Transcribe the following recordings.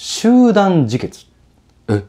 集団自決え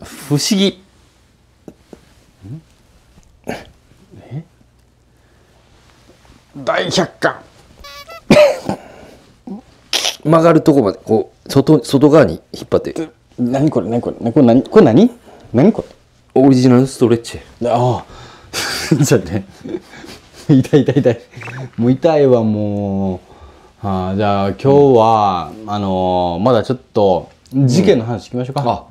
不思議大百科曲がるとこまでこう外外側に引っ張って何これ何これこれ何これ何何これオリジナルストレッチああ じゃあね痛い痛い痛いもう痛いわもう。あ、じゃあ今日は、うん、あのー、まだちょっと事件の話聞きましょうか、うん、あ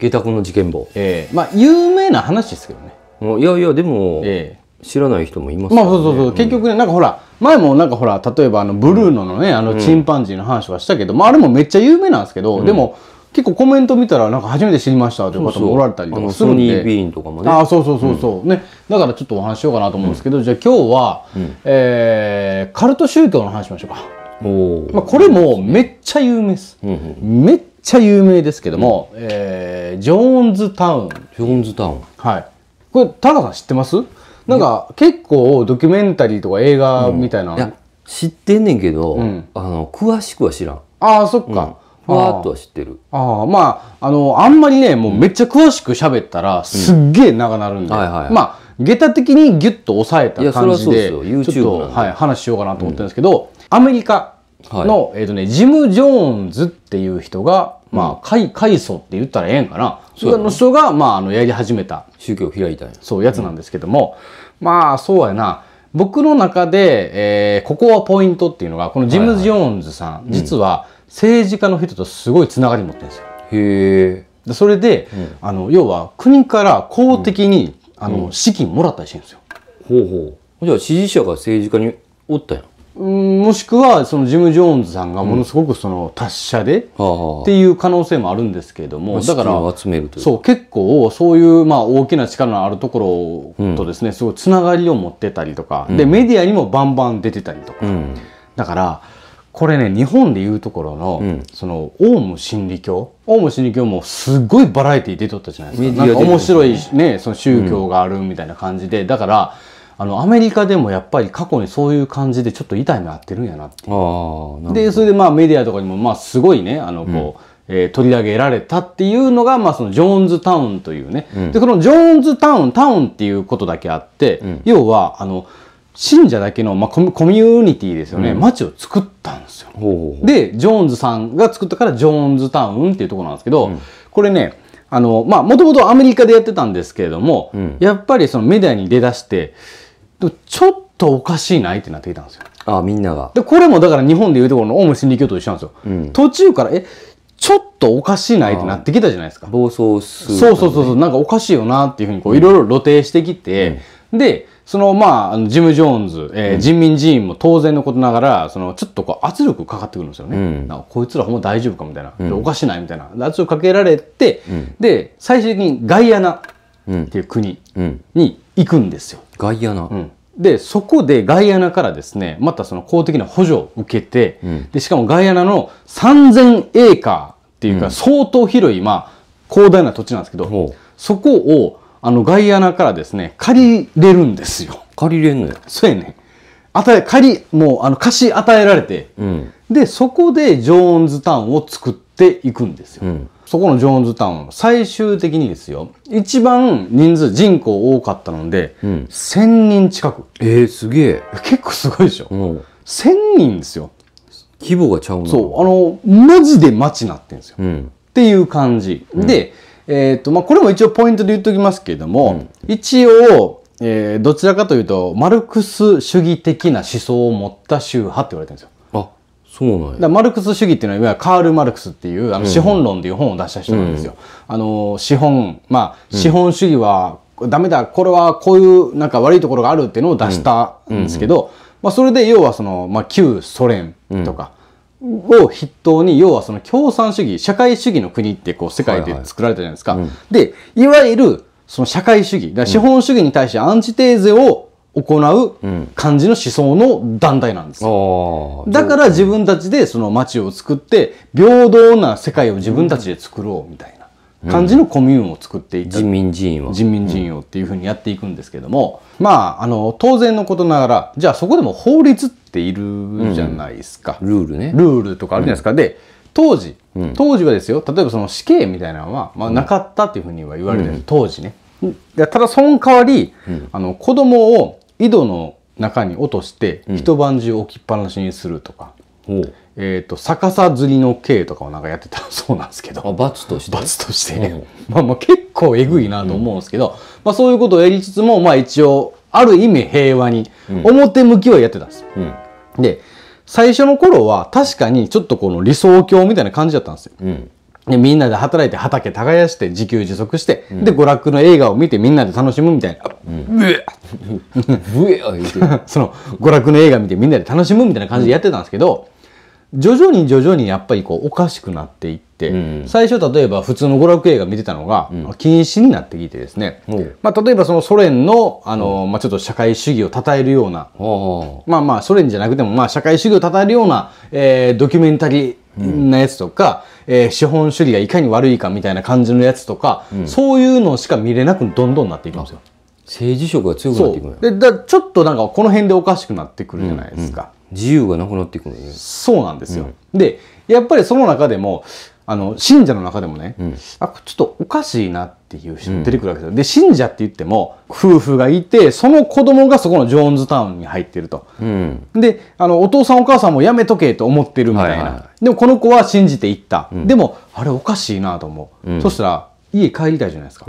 下駄君の事件簿ええー、まあ有名な話ですけどねいやいやでも、えー、知らない人もいます、ね、まあそうそうそう、うん、結局ねなんかほら前もなんかほら例えばあのブルーノのね、あのチンパンジーの話はしたけど、まあ、あれもめっちゃ有名なんですけど、でも結構コメント見たらなんか初めて知りましたという方もおられたりとかするんでソニー・ビーンとかもねあそうそうそうそう、うん、ねだからちょっとお話しようかなと思うんですけど、うん、じゃあ今日は、うん、えー、カルト宗教の話しましょうかまあ、これもめっちゃ有名です、うんうん、めっちゃ有名ですけども、うん、えー、ジョーンズタウンジョーンズタウンはいこれタカさん知ってますなんか結構ドキュメンタリーとか映画みたいな、うん、い知ってんねんけど、うん、あの詳しくは知らんああそっか、ふわっとは知ってる。ああ、まあ、あの、あんまりね、もうめっちゃ詳しく喋ったら、すっげえ長なるんで、うんはいはい、まあ、下駄的にギュッと抑えた感じで、ちょっと、はい、話しようかなと思ってるんですけど、アメリカ、の、はい、えっ、ー、とね、ジム・ジョーンズっていう人が、うん、まあ、海、藻って言ったらええんかな。そ、ね、の人が、まあ、あの、やり始めた。宗教を開いたそう、やつなんですけども、うん、まあ、そうやな。僕の中で、えー、ここはポイントっていうのが、このジム・ジョーンズさん、はいはい、実は、政治家の人とすごいつながり持ってるんですよ。うん、へえ。それで、あの、要は、国から公的に、あの、資金もらったりしてるんですよ。ほうほう。じゃあ、支持者が政治家におったやん。もしくはそのジム・ジョーンズさんがものすごくその達者でっていう可能性もあるんですけれども、だからそう結構そういうまあ大きな力のあるところとですね、すごいつながりを持ってたりとか、でメディアにもバンバン出てたりとか、だからこれね日本でいうところの、そのオウム真理教オウム真理教もすごいバラエティー出とったじゃないですかなんか面白いねその宗教があるみたいな感じでだからあのアメリカでもやっぱり過去にそういう感じでちょっと痛い目あってるんやなっていうでそれでまあメディアとかにもまあすごいねあのこう、うんえー、取り上げられたっていうのが、まあ、そのジョーンズタウンというね、うん、でこのジョーンズタウンタウンっていうことだけあって、うん、要はあの信者だけの、まあ、コミュニティですよね、うん、町を作ったんですよでジョーンズさんが作ったからジョーンズタウンっていうところなんですけど、これねあのまあもともとアメリカでやってたんですけれども、やっぱりそのメディアに出だしてちょっとおかしいないってなってきたんですよ。ああみんなが。で、これもだから日本でいうところのオウム真理教と一緒なんですよ。うん、途中から、え、ちょっとおかしいないってなってきたじゃないですか。暴走する、そうそうそうそう、なんかおかしいよなっていうふうにこういろいろ露呈してきて、うん、で、そのまあ、ジム・ジョーンズ、えー、人民寺院も当然のことながら、そのちょっとこう圧力かかってくるんですよね。うん、なんかこいつらほんま大丈夫かみたいな、うん、おかしないみたいな。圧力かけられて、で、最終的にガイアナっていう国に行くんですよ。ガイアナ、で、そこでガイアナからですね、またその公的な補助を受けて、うん、で、しかもアナの3000エーカーっていうか、相当広い、まあ、広大な土地なんですけど、そこを、あの、アナからですね、借りれるんですよ。借りれんのよ。そうやね。与え、借り、もう、あの、貸し与えられて、うん、で、そこでジョーンズタウンを作っていくんですよ。そこのジョーンズタウン、最終的にですよ、一番人数、人口多かったので、うん、1000人近く。ええー、すげえ。結構すごいでしょ。うん、1000人ですよ。規模がちゃうのそう、あの、マジで街なってんですよ。うん、っていう感じ。うん、で、えっ、ー、と、まあ、これも一応ポイントで言っときますけれども、一応、えー、どちらかというと、マルクス主義的な思想を持った宗派って言われてるんですよ。そうなんだマルクス主義っていうのはカール・マルクスっていうあの資本論っていう本を出した人なんですよ。うん、あの資本まあ資本主義はダメだこれはこういうなんか悪いところがあるっていうのを出したんですけど、まあ、それで要はその、まあ、旧ソ連とか。を筆頭に要はその共産主義社会主義の国ってこう世界で作られたじゃないですか。はいはいうん、でいわゆるその社会主義資本主義に対してアンチテーゼを行う感じの思想の団体なんです、だから自分たちでその町を作って平等な世界を自分たちで作ろうみたいな感じのコミューンを作っていた、うん、人民人員を人民人員をっていうふうにやっていくんですけども、うん、まああの当然のことながらじゃあそこでも法律っているじゃないですか、ルールねルールとかあるじゃないですか、で当時当時はですよ例えばその死刑みたいなのは、まあ、なかったっていうふうには言われてる、当時ね、ただその代わり、うん、あの子供を井戸の中に落として一晩中置きっぱなしにするとか、うん、えーと、逆さ釣りの刑とかをなんかやってたそうなんですけど罰として罰として、ねうん、まあ、まあ結構えぐいなと思うんですけど、うん、まあ、そういうことをやりつつも、まあ、一応ある意味平和に、表向きはやってたんです、で最初の頃は確かにちょっとこの理想郷みたいな感じだったんですよ、でみんなで働いて畑耕して自給自足して、うん、で娯楽の映画を見てみんなで楽しむみたいな。ブエブエその娯楽の映画見てみんなで楽しむみたいな感じでやってたんですけど、うん、徐々に徐々にやっぱりこうおかしくなっていって、うん、最初例えば普通の娯楽映画見てたのが、禁止になってきてですね、まあ、例えばそのソ連のあの、まあ、ちょっと社会主義を称えるような、まあまあソ連じゃなくても、まあ、社会主義を称えるような、えー、ドキュメンタリーなやつとか、えー、資本主義がいかに悪いかみたいな感じのやつとか、うん、そういうのしか見れなくどんどんなっていくんですよ。政治色が強くなっていくでだちょっとなんかこの辺でおかしくなってくるじゃないですか。うんうん、自由がなくなっていくのそうなんですよ。でやっぱりその中でもあの信者の中でもね、うん、あちょっとおかしいなっていう人出てくるわけですよ、うん、で信者って言っても夫婦がいてその子供がそこのジョーンズタウンに入ってると、うん、であのお父さんお母さんもやめとけと思ってるみたいな、はいはい、でもこの子は信じていった、でもあれおかしいなと思う、そしたら家帰りたいじゃないですか、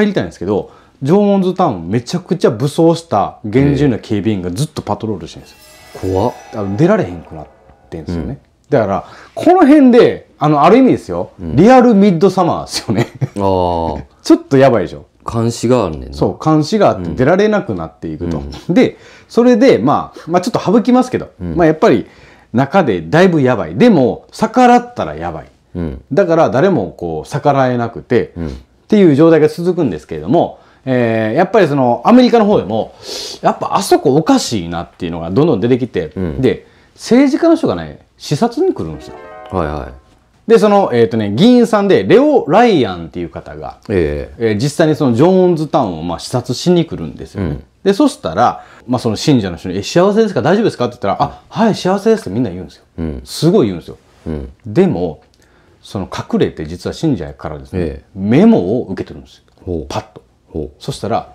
帰りたいんですけどジョーンズタウンめちゃくちゃ武装した厳重な警備員がずっとパトロールしてるんですよ怖っ出られへんくなってんですよね、だからこの辺であの、ある意味ですよ、うん、リアルミッドサマーですよねああ。ちょっとやばいでしょ。監視があるねそう、監視があって出られなくなっていくと。うん、で、それで、まあ、まあちょっと省きますけど、うん、まあやっぱり中でだいぶやばい。でも、逆らったらやばい。うん、だから誰もこう逆らえなくて、っていう状態が続くんですけれども、えー、やっぱりそのアメリカの方でも、やっぱあそこおかしいなっていうのがどんどん出てきて、で、政治家の人がね、視察に来るんですよ。はいはい。で、その、えっ、ー、とね、議員さんで、レオ・ライアンっていう方が、えー、えー、実際にそのジョーンズタウンをまあ視察しに来るんですよね。うん、で、そしたら、まあその信者の人に、え、幸せですか大丈夫ですかって言ったら、うん、あ、はい、幸せですってみんな言うんですよ。うん、すごい言うんですよ。うん、でも、その隠れて実は信者からですね、えー、メモを受けてるんですよ。パッと。そしたら、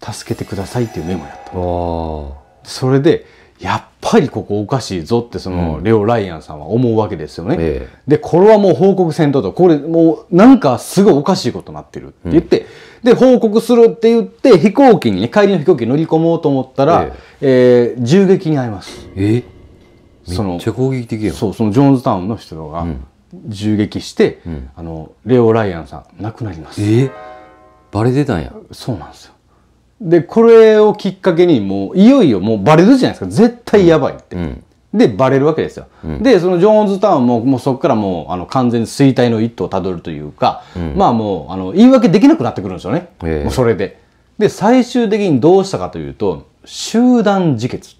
助けてくださいっていうメモやった。それで、やっぱりここおかしいぞってその、レオ・ライアンさんは思うわけですよね。でこれはもう報告せんととこれもうなんかすごいおかしいことになってるって言って、うん、で報告するって言って飛行機に、ね、帰りの飛行機に乗り込もうと思ったら、えええー、銃撃に遭います。えその攻撃的やそうそのジョーンズタウンの人が銃撃して、うん、あのレオ・ライアンさん亡くなります。えー、バレてたんやそうなんですよで、これをきっかけに、もう、いよいよもうバレるじゃないですか。絶対やばいって。うん、で、バレるわけですよ。うん、で、そのジョーンズタウンも、もうそこからもう、あの、完全に衰退の一途をたどるというか、うん、まあもう、あの、言い訳できなくなってくるんですよね。えー、もうそれで。で、最終的にどうしたかというと、集団自決。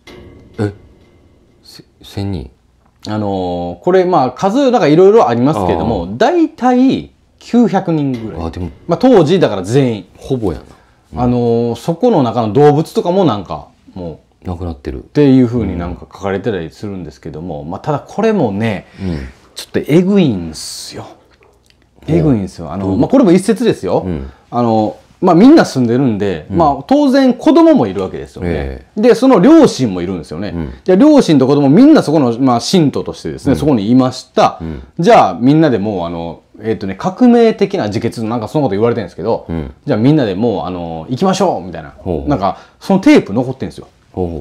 え千人あのー、これ、まあ、数、なんかいろいろありますけれども、大体900人ぐらい。あ、でも。まあ、当時、だから全員。ほぼやな。あのー、そこの中の動物とかもなんかもうなくなってるっていうふうになんか書かれてたりするんですけども、まあ、ただこれもね、ちょっとえぐいんすよ。えぐいんですよ。あの、まあ、これも一説ですよ。あの、まあ、みんな住んでるんで、まあ、当然子供もいるわけですよね。で、その両親もいるんですよね。じゃ両親と子供みんなそこの、まあ、信徒としてですね、そこにいました。じゃあ、みんなでもう、あの、えっ、ー、とね、革命的な自決なんかそのこと言われてるんですけど、うん、じゃあみんなでもう、あのー、行きましょうみたいな。なんか、そのテープ残ってるんですよ。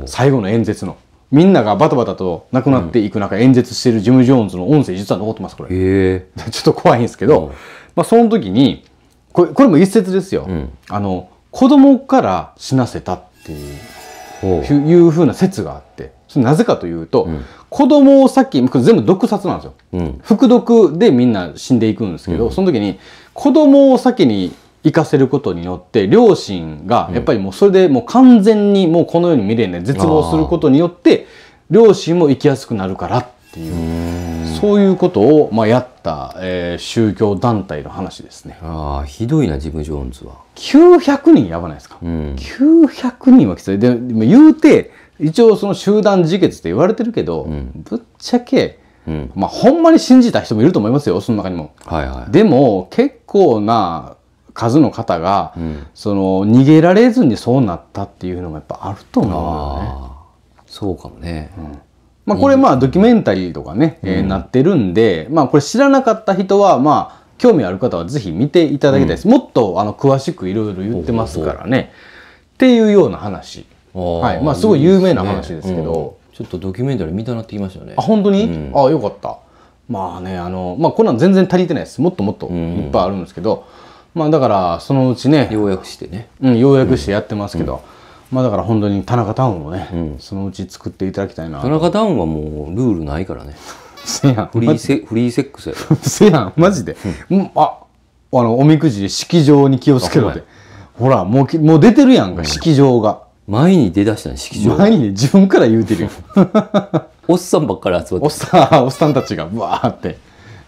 最後の演説の。みんながバタバタと亡くなっていく中、うん、演説してるジム・ジョーンズの音声実は残ってます、これ。ちょっと怖いんですけど、まあその時に、これこれも一説ですよ。うん、あの、子供から死なせたっていう、いうふうな説があって。それなぜかというと、うん、子供をさっきこれ全部毒殺なんですよ、うん、服毒でみんな死んでいくんですけど、うん、その時に子供を先に行かせることによって両親がやっぱりもうそれでもう完全にもうこのように未練で絶望することによって両親も生きやすくなるからっていうそういうことをまあやった、えー、宗教団体の話ですねああひどいなジム・ジョーンズは900人やばないですか、うん、900人はきついで言うて一応その集団自決って言われてるけど、うん、ぶっちゃけ、うん、まあ、ほんまに信じた人もいると思いますよその中にも、はいはい、でも結構な数の方が、うん、その逃げられずにそうなったっていうのもやっぱあると思うよね。そうかもね、まあ、これまあドキュメンタリーとかね、えー、なってるんで、まあ、これ知らなかった人はまあ興味ある方はぜひ見ていただきたいです、もっとあの詳しくいろいろ言ってますからねっていうような話はいまあ、すごい有名な話ですけど、ねうん、ちょっとドキュメンタリー見たなってきましたねあ本当に、うん、あよかったまあねあの、まあ、こんなん全然足りてないですもっともっといっぱいあるんですけど、まあ、だからそのうちねようやくしてね、うん、ようやくしてやってますけど、まあ、だから本当に田中タウンをね、そのうち作っていただきたいな田中タウンはもうルールないからね せやんフリーセフリーセックスや せやんマジで、うん、ああのおみくじ式場に気をつけろってほらもうもう出てるやんか、式場が前に出だしたの式場前にね自分から言うてるよ おっさんばっかり集まっておっさん おっさんたちがわーって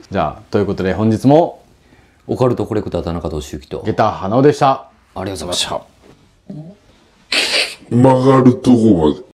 じゃあということで本日もオカルトコレクター田中俊之と下駄花尾でしたありがとうございました曲がるとこまで